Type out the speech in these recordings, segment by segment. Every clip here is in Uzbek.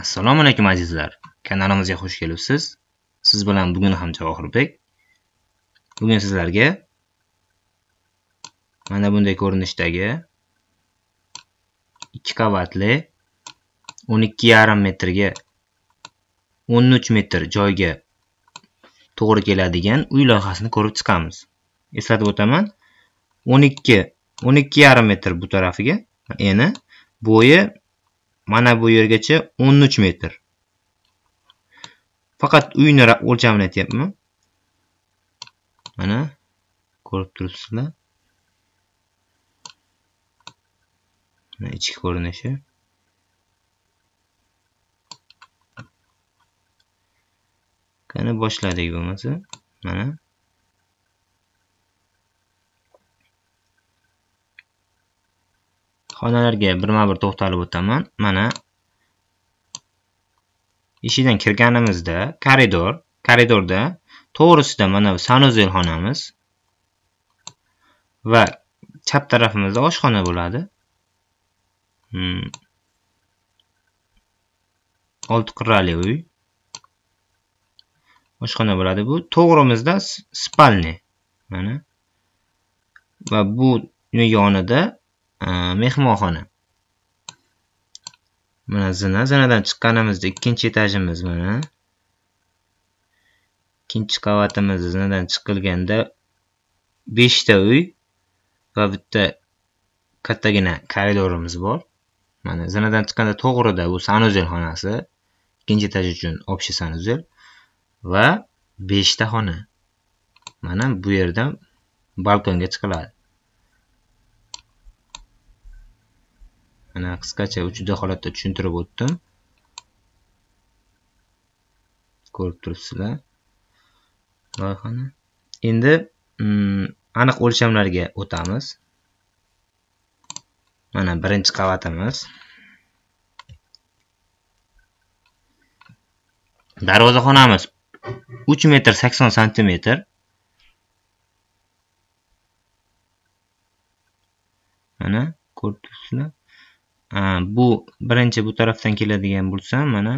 Assalomu alaykum azizlar. Kanalimizga xush kelibsiz. Siz bilan bugun ham Javohirbek. Bugun sizlarga mana bunday ko'rinishdagi ikki qavatli 12,5 metrga 13 metr joyga to'g'ri keladigan uy loyihasini ko'rib chiqamiz. Eslatib o'taman, 12 12,5 metr bu tarafiga, eni bo'yi mana bu yergacha 13 metr faqat uyni o'lchamini aytyapman mana ko'rib turibsizlar mana ichki ko'rinishi qani boshladik bo'lmasa mana xonalarga birma bir to'xtalib o'taman mana eshigidan kirganimizda koridor koridorda to'g'risida mana sanuzel xonamiz va chap tarafimizda oshxona bo'ladi hmm. olti qirrali uy oshxona bo'ladi bu to'g'rimizda spalni mana va bu yonida Э, mehmonxona mana zina zinadan chiqqanimizda ikkinchi etajimiz mana ikkinchi qavatimiz zinadan chiqilganda beshta uy va bitta kattagina koridorimiz bor mana zinadan chiqqanda to'g'rida bu sanuzel xonasi ikkinchi etaj uchun общий sanuzel va beshta xona mana bu yerdan balkonga chiqiladi mana qisqacha uchinchi holatda tushuntirib o'tdim ko'rib turibsizlar loyihani endi mm, aniq o'lchamlarga o'tamiz mana birinchi qavatimiz darvozaxonamiz 3 metr 80 santimetr mana ko'rib turibsizlar bu birinchi bu tarafdan keladigan bo'lsam mana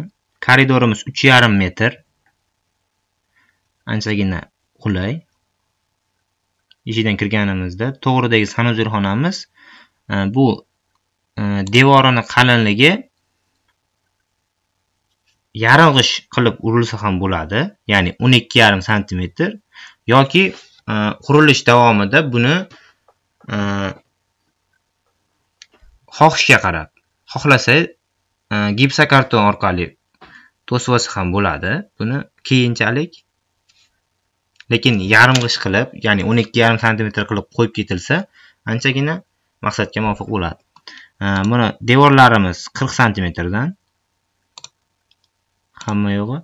koridorimiz uch yarim metr anchagina qulay eshikdan kirganimizda to'g'ridagi sanuzilxonamiz bu devorini qalinligi yarim qilib urilsa ham bo'ladi ya'ni o'n ikki yarim santimetr yoki qurilish davomida buni xohishga qarab xohlasa e, gipsokarton orqali olsa ham bo'ladi buni keyinchalik lekin yarim g'ish qilib ya'ni o'n ikki yarim santimetr qilib qo'yib ketilsa anchagina maqsadga muvofiq bo'ladi e, buni devorlarimiz qirq santimetrdan hamma yog'i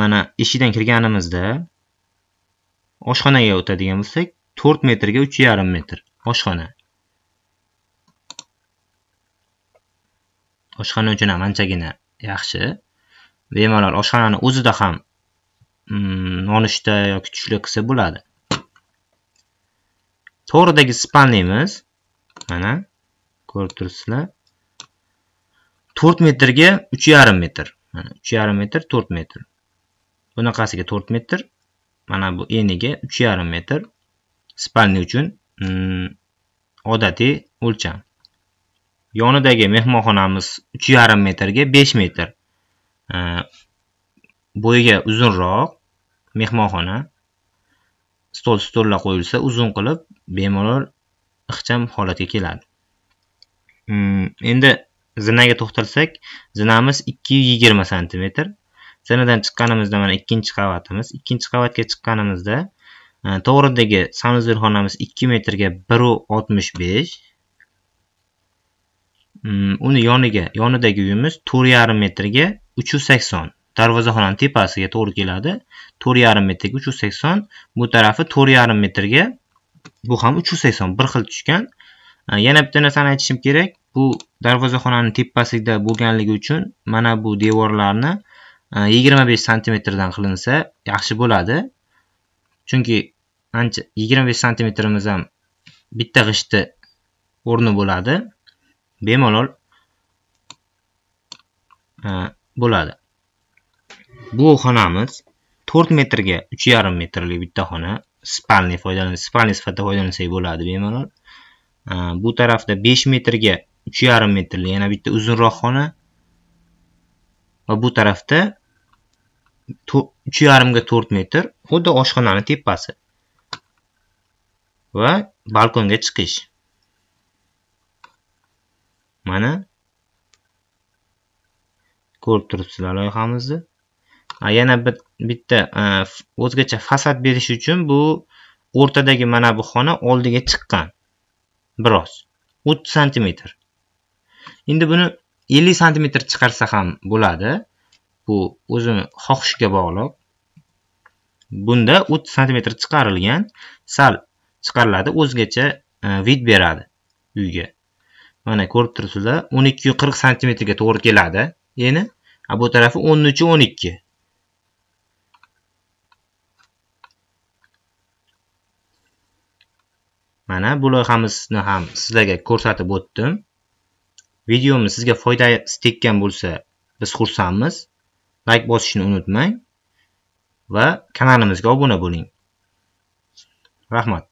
mana eshikdan kirganimizda oshxonaga o'tadigan bo'lsak to'rt metrga uch yarim metr oshxona oshxona uchun ham anchagina yaxshi bemalol oshxonani o'zida ham mm, nonushta yoki tushlik qilsa bo'ladi to'g'ridagi spanlimiz mana ko'rib turibsizlar to'rt metrga uch yarim metr mana uch yarim metr to'rt metr bunaqasiga to'rt metr mana bu eniga uch yarim metr spalni uchun mm, odatiy o'lcham yonidagi mehmonxonamiz 3,5 metrga 5 metr bo'yiga uzunroq mehmonxona stol stullar qo'yilsa uzun qilib bemalol ixcham holatga keladi hmm, endi zinaga to'xtalsak zinamiz 220 santimetr zinadan chiqqanimizda mana ikkinchi qavatimiz ikkinchi qavatga chiqqanimizda e, to'g'ridagi xonamiz 2 metrga 1.65 Hmm, uni yoniga yonidagi uyimiz to'rt yarim metrga uch yuz sakson darvozaxonani tepasiga to'g'ri keladi to'rt yarim metrga uch yuz sakson bu tarafi to'rt yarim metrga bu ham uch yuz sakson bir xil tushgan yana bitta narsani aytishim kerak bu darvozaxonani tepasida bo'lganligi uchun mana bu devorlarni e, yigirma besh santimetrdan qilinsa yaxshi bo'ladi chunki ancha yigirma besh santimetrimiz ham bitta g'ishtni o'rni bo'ladi bemalol e, bo'ladi bu xonamiz to'rt metrga uch yarim metrlik bitta xona spalni foydalanish spalni sifatida foydalansak bo'ladi bemalol e, bu tarafda besh metrga uch yarim metrlik yana bitta uzunroq xona va bu tarafda uch yarimga to'rt metr xuddi oshxonani tepasi va balkonga chiqish mana ko'rib turibsizlar loyihamizni yana bir bitta o'zgacha fasad berish uchun bu o'rtadagi mana bu xona oldiga chiqqan biroz 30 cm. endi buni 50 cm chiqarsa ham bo'ladi bu o'zini xohishga bog'liq bunda 30 cm chiqarilgan sal chiqariladi o'zgacha vid beradi uyga mana ko'rib turibsizlar o'n ikki qirq santimetrga to'g'ri keladi eni a bu tarafi o'n uchu o'n ikki mana bu loyihamizni ham sizlarga ko'rsatib o'tdim videomiz sizga foydasi tekkan bo'lsa biz xursandmiz layk bosishni unutmang va kanalimizga obuna bo'ling rahmat